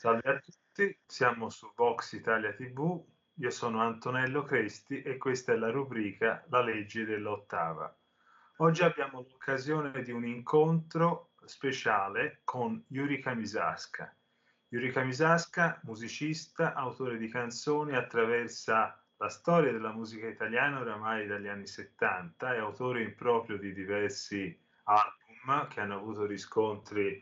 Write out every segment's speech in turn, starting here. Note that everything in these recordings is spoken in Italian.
Salve a tutti, siamo su Vox Italia TV, io sono Antonello Cresti e questa è la rubrica La legge dell'ottava. Oggi abbiamo l'occasione di un incontro speciale con Yurika Misaska. Yurika Misaska, musicista, autore di canzoni, attraversa la storia della musica italiana oramai dagli anni 70, è autore in proprio di diversi album che hanno avuto riscontri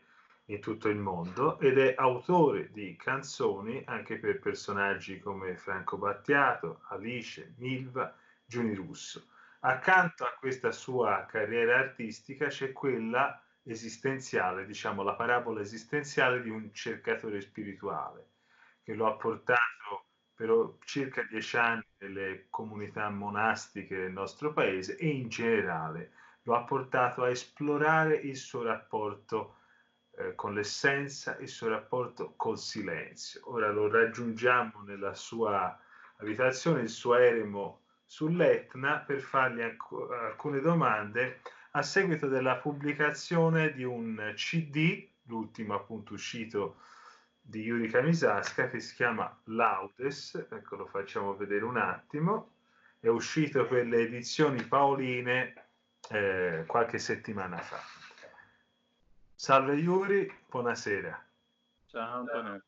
in tutto il mondo ed è autore di canzoni anche per personaggi come Franco Battiato, Alice, Milva, Giuni Russo. Accanto a questa sua carriera artistica c'è quella esistenziale, diciamo la parabola esistenziale di un cercatore spirituale che lo ha portato per circa dieci anni nelle comunità monastiche del nostro paese e in generale lo ha portato a esplorare il suo rapporto eh, con l'essenza, e il suo rapporto col silenzio. Ora lo raggiungiamo nella sua abitazione, il suo eremo sull'Etna, per fargli alc- alcune domande a seguito della pubblicazione di un CD, l'ultimo appunto uscito di Yuri Kamisaska, che si chiama Laudes, ecco lo facciamo vedere un attimo, è uscito per le edizioni paoline eh, qualche settimana fa. Salve Yuri, buonasera. Ciao Antonio.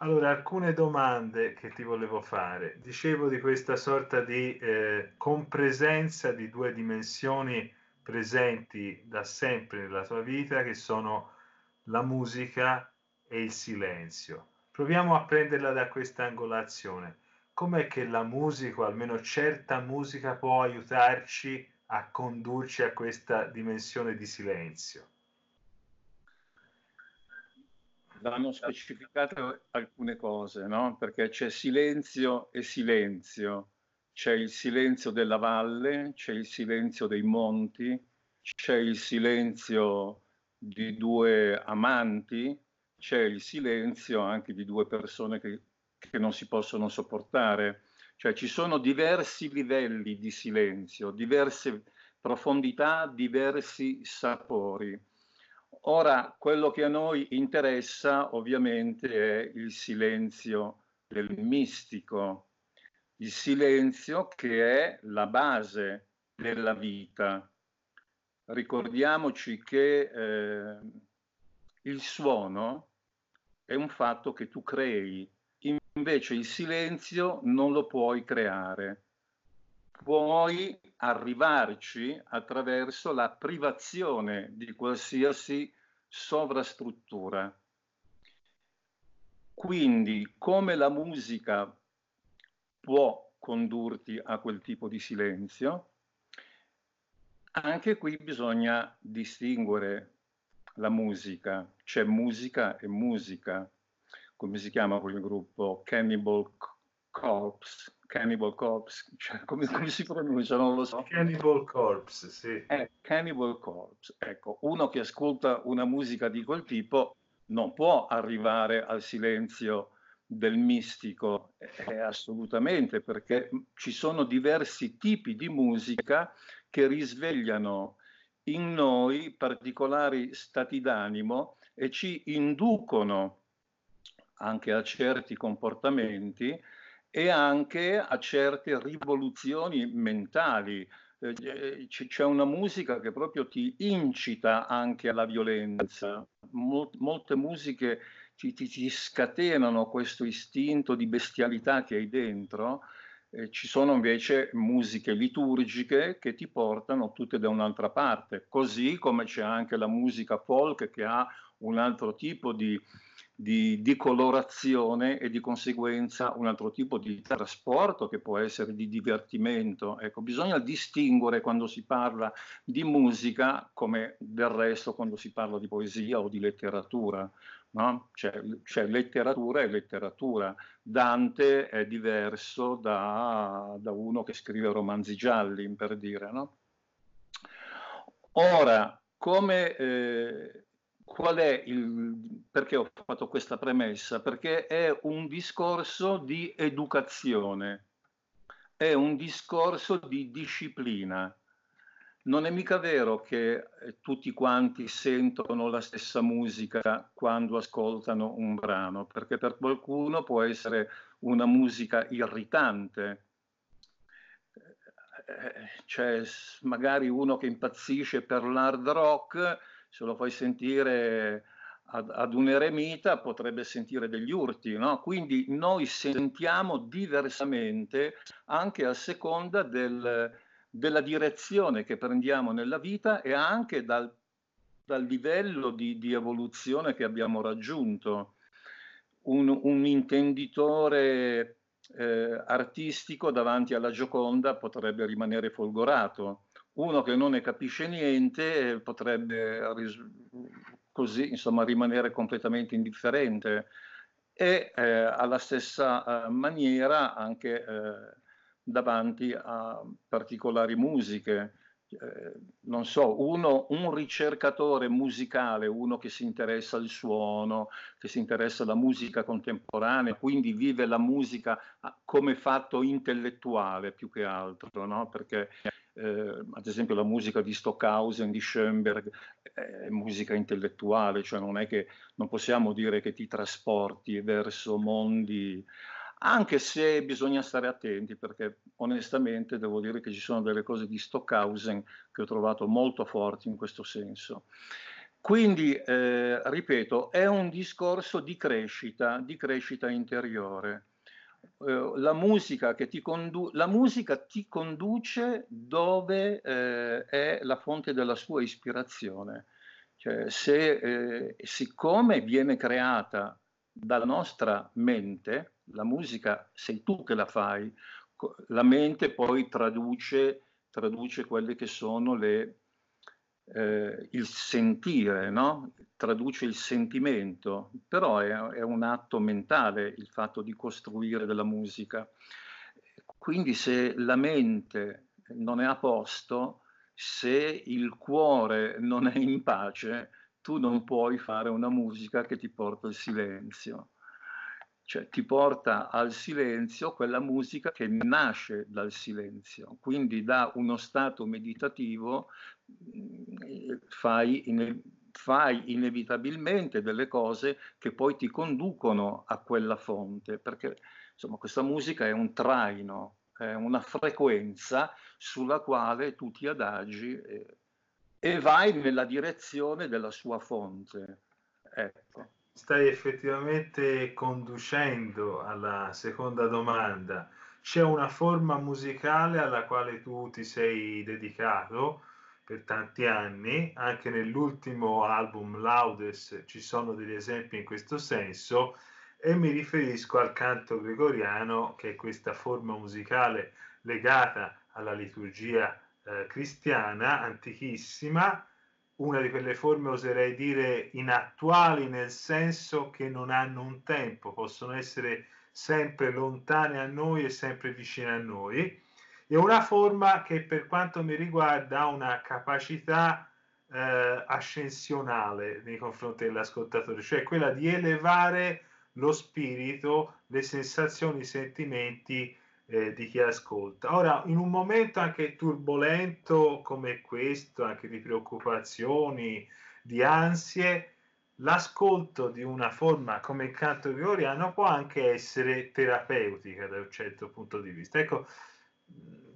Allora, alcune domande che ti volevo fare. Dicevo di questa sorta di eh, compresenza di due dimensioni presenti da sempre nella tua vita, che sono la musica e il silenzio. Proviamo a prenderla da questa angolazione. Com'è che la musica, o almeno certa musica, può aiutarci a a condurci a questa dimensione di silenzio? Vanno specificate alcune cose, no? perché c'è silenzio e silenzio, c'è il silenzio della valle, c'è il silenzio dei monti, c'è il silenzio di due amanti, c'è il silenzio anche di due persone che, che non si possono sopportare cioè ci sono diversi livelli di silenzio, diverse profondità, diversi sapori. Ora, quello che a noi interessa ovviamente è il silenzio del mistico, il silenzio che è la base della vita. Ricordiamoci che eh, il suono è un fatto che tu crei, Invece il silenzio non lo puoi creare, puoi arrivarci attraverso la privazione di qualsiasi sovrastruttura. Quindi come la musica può condurti a quel tipo di silenzio, anche qui bisogna distinguere la musica, c'è musica e musica come si chiama quel gruppo? Cannibal Corpse, Cannibal Corpse, cioè, come, come, si pronuncia? Non lo so. Cannibal Corpse, sì. Eh, Cannibal Corpse, ecco, uno che ascolta una musica di quel tipo non può arrivare al silenzio del mistico, eh, eh assolutamente, perché ci sono diversi tipi di musica che risvegliano in noi particolari stati d'animo e ci inducono anche a certi comportamenti e anche a certe rivoluzioni mentali. Eh, eh, c'è una musica che proprio ti incita anche alla violenza. molte musiche ti, ti, ti scatenano questo istinto di bestialità che hai dentro. E eh, ci sono invece musiche liturgiche che ti portano tutte da un'altra parte, così come c'è anche la musica folk che ha un altro tipo di, di, di colorazione e di conseguenza un altro tipo di trasporto che può essere di divertimento. Ecco, bisogna distinguere quando si parla di musica come del resto quando si parla di poesia o di letteratura. No? C'è, cioè, c'è, cioè letteratura è letteratura. Dante è diverso da, da uno che scrive romanzi gialli, per dire. No? Ora, come eh, Qual è il perché ho fatto questa premessa? Perché è un discorso di educazione, è un discorso di disciplina. Non è mica vero che eh, tutti quanti sentono la stessa musica quando ascoltano un brano, perché per qualcuno può essere una musica irritante, eh, eh, c'è magari uno che impazzisce per l'hard rock se lo fai sentire ad, ad un eremita potrebbe sentire degli urti, no? quindi noi sentiamo diversamente anche a seconda del, della direzione che prendiamo nella vita e anche dal, dal livello di, di, evoluzione che abbiamo raggiunto. Un, un intenditore eh, artistico davanti alla Gioconda potrebbe rimanere folgorato, uno che non ne capisce niente eh, potrebbe ris- così insomma, rimanere completamente indifferente e eh, alla stessa eh, maniera anche eh, davanti a particolari musiche. Eh, non so, uno, un ricercatore musicale, uno che si interessa al suono, che si interessa alla musica contemporanea, quindi vive la musica ah, come fatto intellettuale più che altro, no? perché eh, ad esempio la musica di Stockhausen, di Schoenberg, è musica intellettuale, cioè non è che non possiamo dire che ti trasporti verso mondi, anche se bisogna stare attenti perché onestamente devo dire che ci sono delle cose di Stockhausen che ho trovato molto forti in questo senso. Quindi, eh, ripeto, è un discorso di crescita, di crescita interiore. Eh, la, musica che ti condu- la musica ti conduce dove eh, è la fonte della sua ispirazione. Cioè, se, eh, siccome viene creata dalla nostra mente, la musica sei tu che la fai, la mente poi traduce, traduce quelle che sono le, eh, il sentire, no? traduce il sentimento, però è, è, un atto mentale il fatto di costruire della musica. Quindi se la mente non è a posto, se il cuore non è in pace, tu non puoi fare una musica che ti porta al silenzio. Cioè ti porta al silenzio quella musica che nasce dal silenzio, quindi da uno stato meditativo Mm, fai, fai inevitabilmente delle cose che poi ti conducono a quella fonte, perché insomma questa musica è un traino, è una frequenza sulla quale tu ti adagi e, e vai nella direzione della sua fonte. Ecco. Stai effettivamente conducendo alla seconda domanda. C'è una forma musicale alla quale tu ti sei dedicato? per tanti anni, anche nell'ultimo album Laudes ci sono degli esempi in questo senso e mi riferisco al canto gregoriano che è questa forma musicale legata alla liturgia eh, cristiana antichissima, una di quelle forme oserei dire inattuali nel senso che non hanno un tempo, possono essere sempre lontane a noi e sempre vicine a noi è una forma che per quanto mi riguarda ha una capacità eh, ascensionale nei confronti dell'ascoltatore, cioè quella di elevare lo spirito, le sensazioni, i sentimenti eh, di chi ascolta. Ora, in un momento anche turbolento come questo, anche di preoccupazioni, di ansie, l'ascolto di una forma come il canto gregoriano può anche essere terapeutica da un certo punto di vista. Ecco,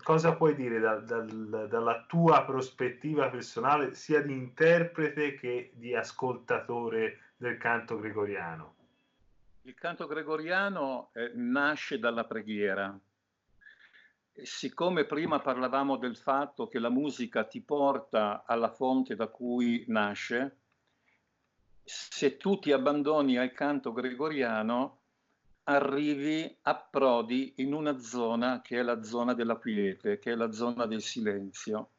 cosa puoi dire da, da, dalla tua prospettiva personale, sia di interprete che di ascoltatore del canto gregoriano? Il canto gregoriano eh, nasce dalla preghiera. siccome prima parlavamo del fatto che la musica ti porta alla fonte da cui nasce, se tu ti abbandoni al canto gregoriano, arrivi, approdi in una zona che è la zona della quiete, che è la zona del silenzio.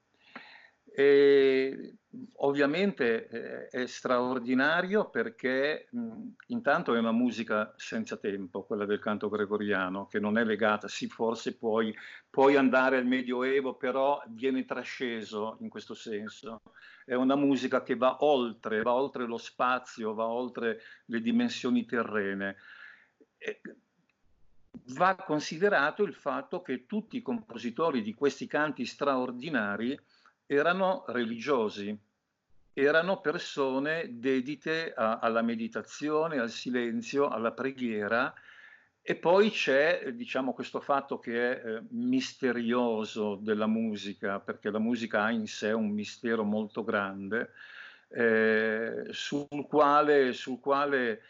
E ovviamente eh, è straordinario perché mh, intanto è una musica senza tempo, quella del canto gregoriano, che non è legata, sì forse puoi, puoi andare al Medioevo, però viene trasceso in questo senso. È una musica che va oltre, va oltre lo spazio, va oltre le dimensioni terrene va considerato il fatto che tutti i compositori di questi canti straordinari erano religiosi, erano persone dedite a, alla meditazione, al silenzio, alla preghiera e poi c'è diciamo, questo fatto che è eh, misterioso della musica, perché la musica ha in sé un mistero molto grande, eh, sul quale, sul quale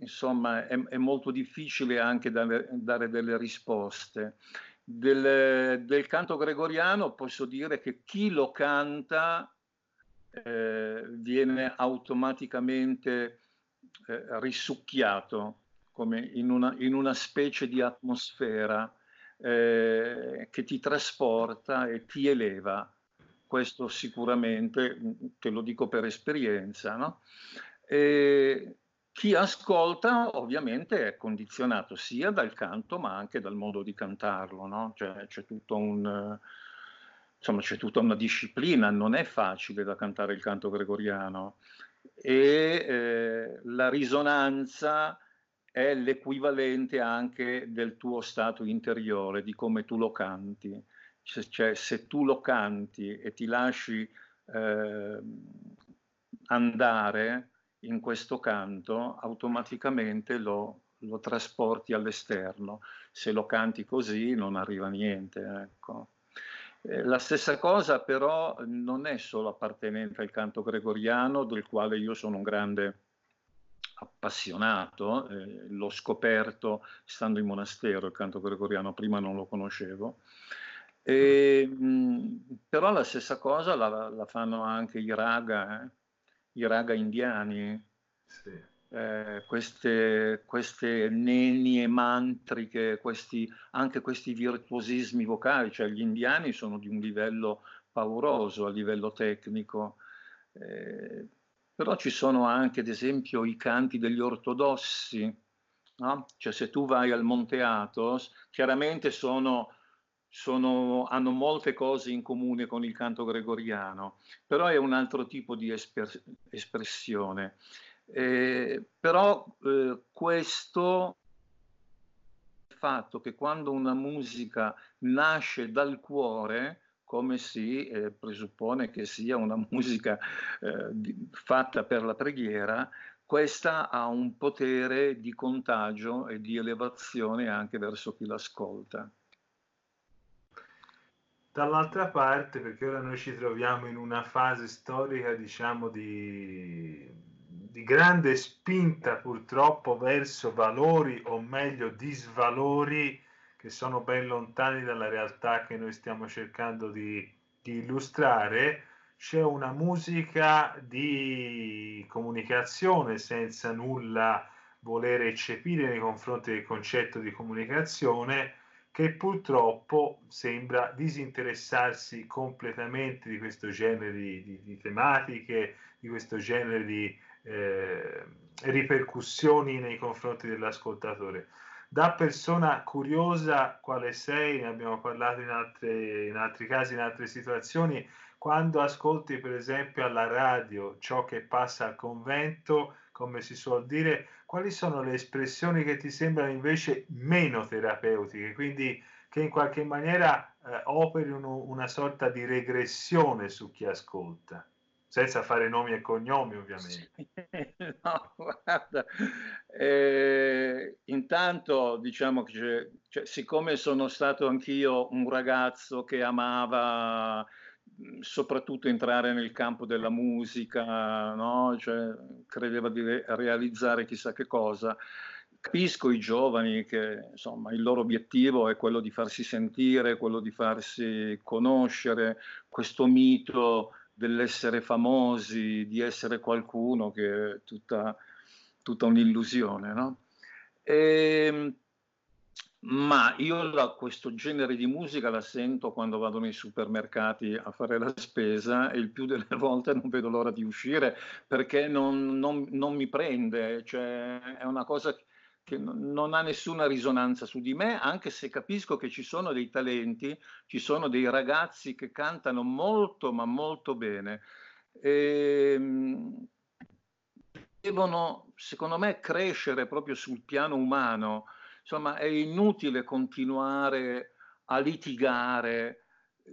insomma è, è, molto difficile anche dare, dare delle risposte. Del, del, canto gregoriano posso dire che chi lo canta eh, viene automaticamente eh, risucchiato come in una, in una, specie di atmosfera eh, che ti trasporta e ti eleva. Questo sicuramente, te lo dico per esperienza, no? E, chi ascolta ovviamente è condizionato sia dal canto ma anche dal modo di cantarlo, no? cioè, c'è, un, insomma, c'è tutta una disciplina, non è facile da cantare il canto gregoriano e eh, la risonanza è l'equivalente anche del tuo stato interiore, di come tu lo canti. Cioè, cioè, se tu lo canti e ti lasci eh, andare, in questo canto automaticamente lo, lo trasporti all'esterno. Se lo canti così non arriva niente. Ecco. Eh, la stessa cosa però non è solo appartenente al canto gregoriano, del quale io sono un grande appassionato, eh, l'ho scoperto stando in monastero il canto gregoriano, prima non lo conoscevo. E, mh, però la stessa cosa la, la fanno anche i raga, eh i raga indiani, sì. eh, queste, queste, nenie mantriche, questi, anche questi virtuosismi vocali, cioè gli indiani sono di un livello pauroso a livello tecnico. Eh, però ci sono anche, ad esempio, i canti degli ortodossi, no? cioè se tu vai al Monte Athos, chiaramente sono sono, hanno molte cose in comune con il canto gregoriano, però è un altro tipo di esper, espressione. Eh, però eh, questo fatto che quando una musica nasce dal cuore, come si eh, presuppone che sia una musica eh, di, fatta per la preghiera, questa ha un potere di contagio e di elevazione anche verso chi l'ascolta. Dall'altra parte, perché ora noi ci troviamo in una fase storica, diciamo, di, di grande spinta purtroppo verso valori o meglio disvalori che sono ben lontani dalla realtà che noi stiamo cercando di, di illustrare, c'è una musica di comunicazione senza nulla volere eccepire nei confronti del concetto di comunicazione che purtroppo sembra disinteressarsi completamente di questo genere di, di, tematiche, di questo genere di eh, ripercussioni nei confronti dell'ascoltatore. Da persona curiosa quale sei, ne abbiamo parlato in, altre, in altri casi, in altre situazioni, quando ascolti per esempio alla radio ciò che passa al convento, come si suol dire, quali sono le espressioni che ti sembrano invece meno terapeutiche, quindi che in qualche maniera eh, operino una sorta di regressione su chi ascolta? senza fare nomi e cognomi ovviamente. Sì, no, guarda, eh, intanto diciamo che cioè, siccome sono stato anch'io un ragazzo che amava soprattutto entrare nel campo della musica, no? cioè, credeva di re- realizzare chissà che cosa. Capisco i giovani che insomma, il loro obiettivo è quello di farsi sentire, quello di farsi conoscere, questo mito dell'essere famosi, di essere qualcuno che è tutta, tutta un'illusione. No? E, ehm, ma io la, questo genere di musica la sento quando vado nei supermercati a fare la spesa e il più delle volte non vedo l'ora di uscire perché non, non, non mi prende, cioè è una cosa che non ha nessuna risonanza su di me, anche se capisco che ci sono dei talenti, ci sono dei ragazzi che cantano molto ma molto bene. E, ehm, devono, secondo me, crescere proprio sul piano umano Insomma, è inutile continuare a litigare.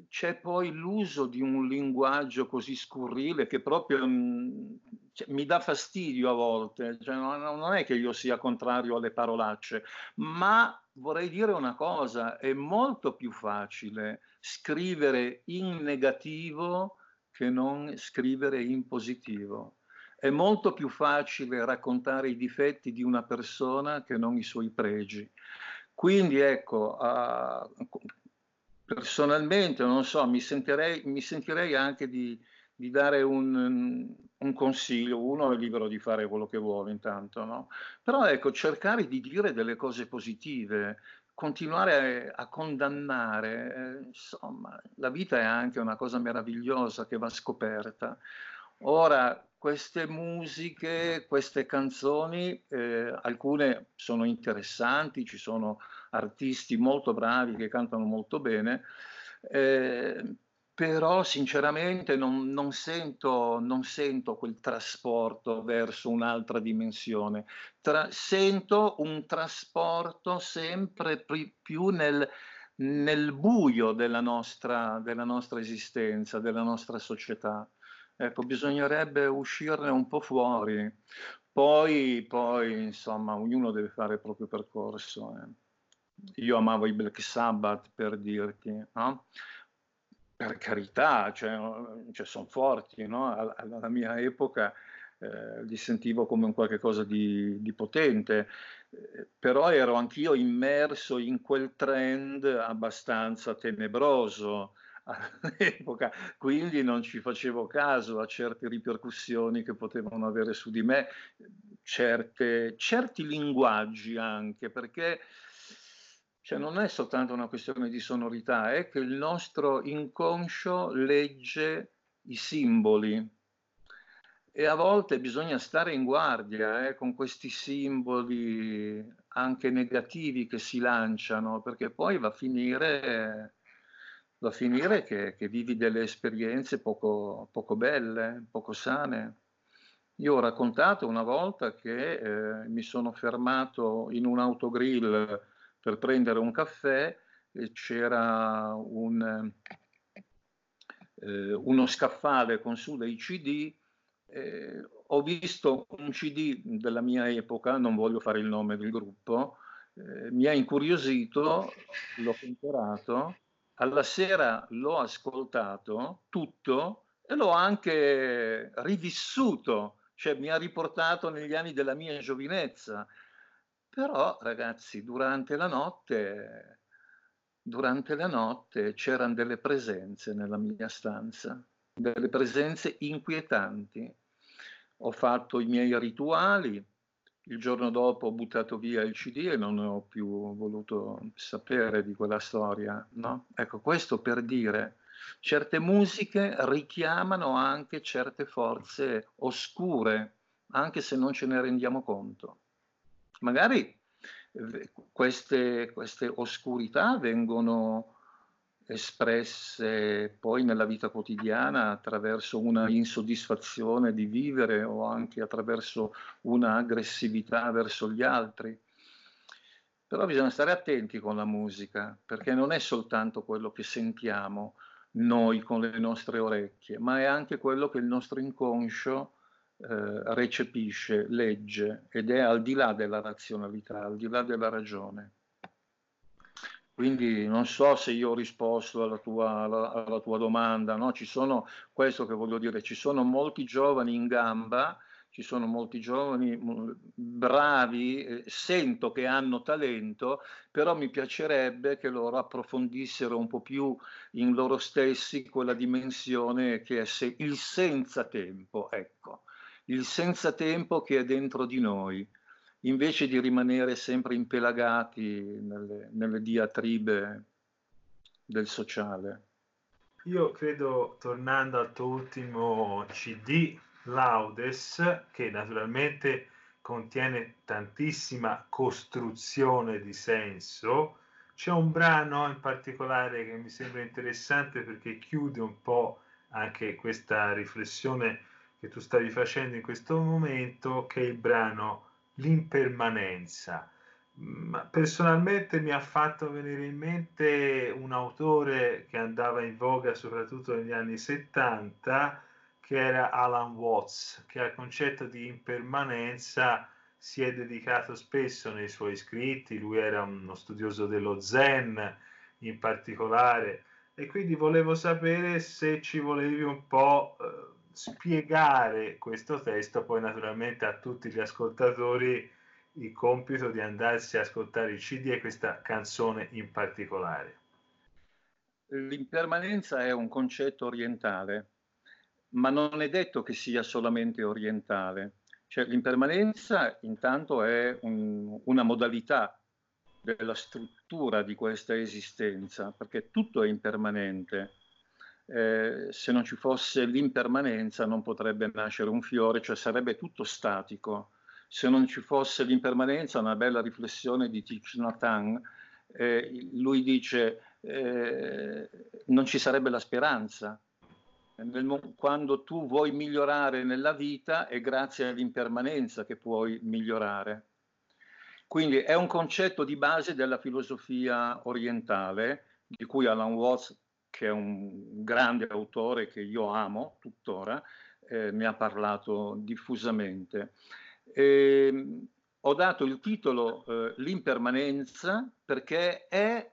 C'è poi l'uso di un linguaggio così scurrile che proprio mm, cioè, mi dà fastidio a volte. Cioè, non è che io sia contrario alle parolacce, ma vorrei dire una cosa, è molto più facile scrivere in negativo che non scrivere in positivo. È molto più facile raccontare i difetti di una persona che non i suoi pregi. Quindi ecco, uh, personalmente, non so, mi sentirei, mi sentirei anche di, di dare un, un, consiglio, uno è libero di fare quello che vuole intanto, no? però ecco, cercare di dire delle cose positive, continuare a, a condannare, eh, insomma, la vita è anche una cosa meravigliosa che va scoperta. Ora, queste musiche, queste canzoni, eh, alcune sono interessanti, ci sono artisti molto bravi che cantano molto bene, eh, però sinceramente non, non, sento, non, sento, quel trasporto verso un'altra dimensione, Tra, sento un trasporto sempre pri, più nel, nel buio della nostra, della nostra esistenza, della nostra società. Ecco, bisognerebbe uscirne un po' fuori. Poi, poi insomma, ognuno deve fare il proprio percorso. Eh. Io amavo i Black Sabbath, per dirti, no? Per carità, cioè, cioè sono forti, no? Alla, alla mia epoca eh, li sentivo come un qualche cosa di, di potente, però ero anch'io immerso in quel trend abbastanza tenebroso, all'epoca, quindi non ci facevo caso a certe ripercussioni che potevano avere su di me, certe, certi linguaggi anche, perché cioè, non è soltanto una questione di sonorità, è che il nostro inconscio legge i simboli, e a volte bisogna stare in guardia eh, con questi simboli anche negativi che si lanciano, perché poi va a finire da finire che, che vivi delle esperienze poco, poco, belle, poco sane. Io ho raccontato una volta che eh, mi sono fermato in un autogrill per prendere un caffè e c'era un, eh, uno scaffale con su dei CD. Eh, ho visto un CD della mia epoca, non voglio fare il nome del gruppo, eh, mi ha incuriosito, l'ho comprato alla sera l'ho ascoltato tutto e l'ho anche rivissuto, cioè mi ha riportato negli anni della mia giovinezza. Però ragazzi, durante la notte, durante la notte c'erano delle presenze nella mia stanza, delle presenze inquietanti. Ho fatto i miei rituali, il giorno dopo ho buttato via il CD e non ho più voluto sapere di quella storia. No? Ecco, questo per dire, certe musiche richiamano anche certe forze oscure, anche se non ce ne rendiamo conto. Magari eh, queste, queste oscurità vengono espresse poi nella vita quotidiana attraverso una insoddisfazione di vivere o anche attraverso una aggressività verso gli altri. Però bisogna stare attenti con la musica, perché non è soltanto quello che sentiamo noi con le nostre orecchie, ma è anche quello che il nostro inconscio eh, recepisce, legge ed è al di là della razionalità, al di là della ragione. Quindi non so se io ho risposto alla tua, alla, alla tua domanda, no? ci sono, questo che voglio dire, ci sono molti giovani in gamba, ci sono molti giovani mm, bravi, eh, sento che hanno talento, però mi piacerebbe che loro approfondissero un po' più in loro stessi quella dimensione che è se, il senza tempo, ecco, il senza tempo che è dentro di noi invece di rimanere sempre impelagati nelle, nelle diatribe del sociale. Io credo, tornando al tuo ultimo CD, Laudes, che naturalmente contiene tantissima costruzione di senso, c'è un brano in particolare che mi sembra interessante perché chiude un po' anche questa riflessione che tu stavi facendo in questo momento, che è il brano l'impermanenza. Mm, personalmente mi ha fatto venire in mente un autore che andava in voga soprattutto negli anni 70, che era Alan Watts, che al concetto di impermanenza si è dedicato spesso nei suoi scritti, lui era uno studioso dello Zen in particolare, e quindi volevo sapere se ci volevi un po' eh, spiegare questo testo poi naturalmente a tutti gli ascoltatori il compito di andarsi a ascoltare il CD e questa canzone in particolare. L'impermanenza è un concetto orientale, ma non è detto che sia solamente orientale. Cioè, l'impermanenza intanto è un, una modalità della struttura di questa esistenza, perché tutto è impermanente eh, se non ci fosse l'impermanenza non potrebbe nascere un fiore, cioè sarebbe tutto statico. Se non ci fosse l'impermanenza, una bella riflessione di Thich Nhat Hanh, eh, lui dice eh, non ci sarebbe la speranza. Nel, quando tu vuoi migliorare nella vita è grazie all'impermanenza che puoi migliorare. Quindi è un concetto di base della filosofia orientale, di cui Alan Watts che è un grande autore che io amo tuttora, eh, ne ha parlato diffusamente. E, ehm, ho dato il titolo eh, L'impermanenza perché è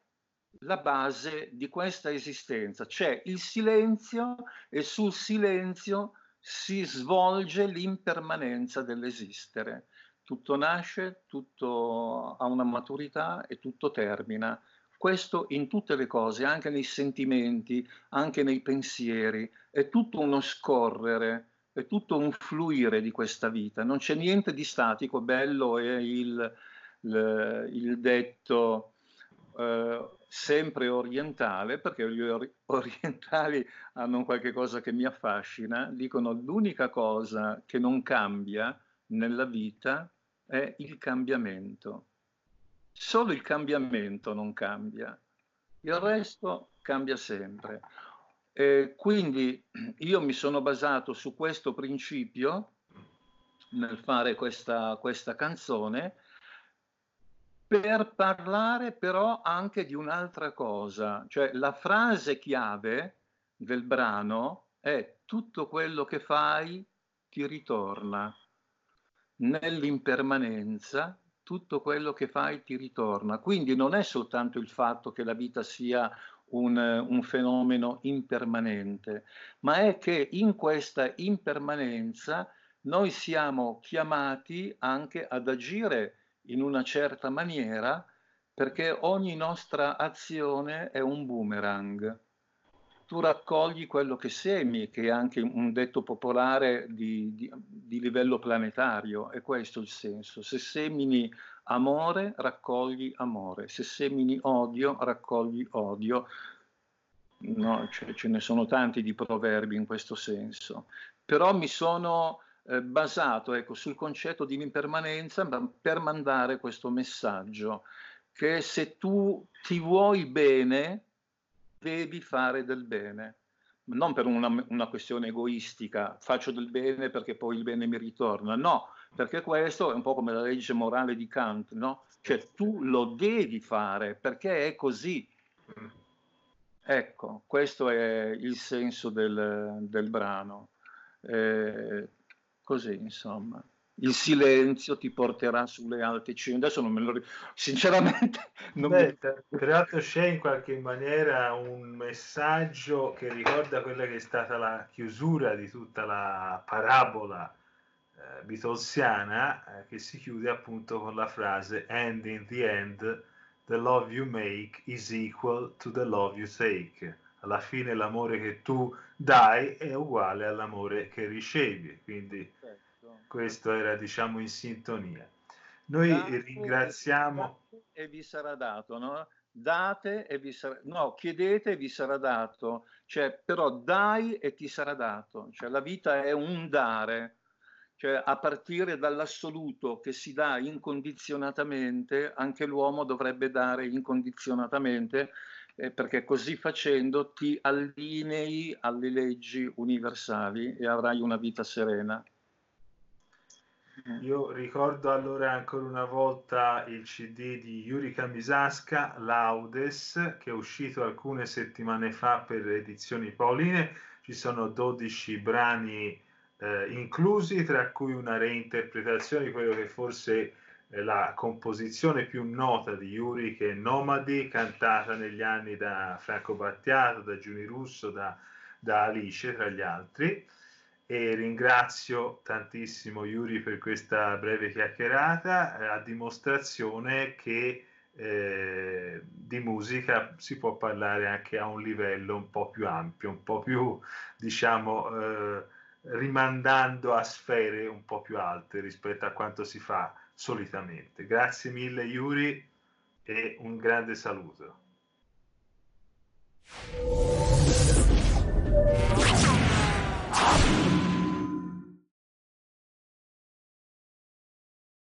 la base di questa esistenza, c'è il silenzio e sul silenzio si svolge l'impermanenza dell'esistere. Tutto nasce, tutto ha una maturità e tutto termina. Questo in tutte le cose, anche nei sentimenti, anche nei pensieri, è tutto uno scorrere, è tutto un fluire di questa vita, non c'è niente di statico, bello è il, il, il detto eh, sempre orientale, perché gli orientali hanno qualche cosa che mi affascina, dicono l'unica cosa che non cambia nella vita è il cambiamento. Solo il cambiamento non cambia, il resto cambia sempre. Eh, quindi io mi sono basato su questo principio nel fare questa, questa canzone per parlare però anche di un'altra cosa, cioè la frase chiave del brano è tutto quello che fai ti ritorna nell'impermanenza tutto quello che fai ti ritorna. Quindi non è soltanto il fatto che la vita sia un, un, fenomeno impermanente, ma è che in questa impermanenza noi siamo chiamati anche ad agire in una certa maniera perché ogni nostra azione è un boomerang tu raccogli quello che semi, che è anche un detto popolare di, di, di, livello planetario, è questo il senso. Se semini amore, raccogli amore, se semini odio, raccogli odio. No, ce, ce ne sono tanti di proverbi in questo senso, però mi sono eh, basato ecco, sul concetto di impermanenza per mandare questo messaggio, che se tu ti vuoi bene, devi fare del bene, non per una, una questione egoistica, faccio del bene perché poi il bene mi ritorna, no, perché questo è un po' come la legge morale di Kant, no? Cioè tu lo devi fare perché è così. Ecco, questo è il senso del, del brano. Eh, così, insomma il silenzio ti porterà sulle alte cime. Adesso non me lo ricordo, sinceramente. Non Beh, mi... Tra c'è in qualche maniera un messaggio che ricorda quella che è stata la chiusura di tutta la parabola eh, bitolsiana, eh, che si chiude appunto con la frase: And in the end, the love you make is equal to the love you take. Alla fine l'amore che tu dai è uguale all'amore che ricevi. Quindi. Certo questo era, diciamo, in sintonia. Noi Date ringraziamo... E vi sarà dato, no? Date e vi sarà... No, chiedete e vi sarà dato. Cioè, però dai e ti sarà dato. Cioè, la vita è un dare. Cioè, a partire dall'assoluto che si dà incondizionatamente, anche l'uomo dovrebbe dare incondizionatamente, eh, perché così facendo ti allinei alle leggi universali e avrai una vita serena. Mm-hmm. Io ricordo allora ancora una volta il CD di Yuri Kamisaska, Laudes, che è uscito alcune settimane fa per Edizioni Paoline. Ci sono 12 brani eh, inclusi, tra cui una reinterpretazione di quello che forse è la composizione più nota di Yuri, che è Nomadi, cantata negli anni da Franco Battiato, da Giuni Russo, da, da Alice, tra gli altri e ringrazio tantissimo Yuri per questa breve chiacchierata eh, a dimostrazione che eh, di musica si può parlare anche a un livello un po' più ampio, un po' più diciamo eh, rimandando a sfere un po' più alte rispetto a quanto si fa solitamente. Grazie mille Yuri e un grande saluto.